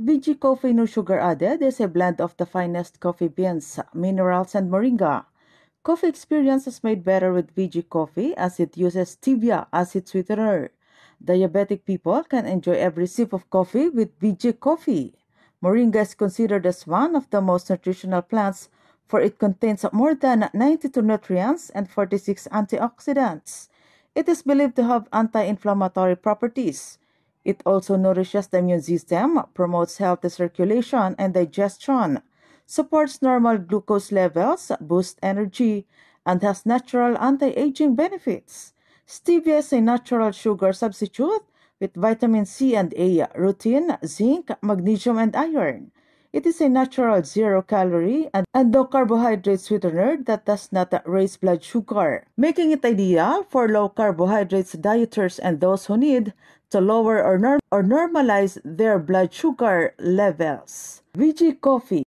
VG Coffee No Sugar Added is a blend of the finest coffee beans, minerals, and moringa. Coffee experience is made better with VG Coffee as it uses stevia as its sweetener. Diabetic people can enjoy every sip of coffee with VG Coffee. Moringa is considered as one of the most nutritional plants for it contains more than 92 nutrients and 46 antioxidants. It is believed to have anti-inflammatory properties. It also nourishes the immune system, promotes healthy circulation and digestion, supports normal glucose levels, boosts energy, and has natural anti-aging benefits. Stevia is a natural sugar substitute with vitamin C and A, rutin, zinc, magnesium, and iron. It is a natural zero calorie and, and no carbohydrate sweetener that does not raise blood sugar, making it ideal for low carbohydrates dieters and those who need to lower or, norm or normalize their blood sugar levels. VG coffee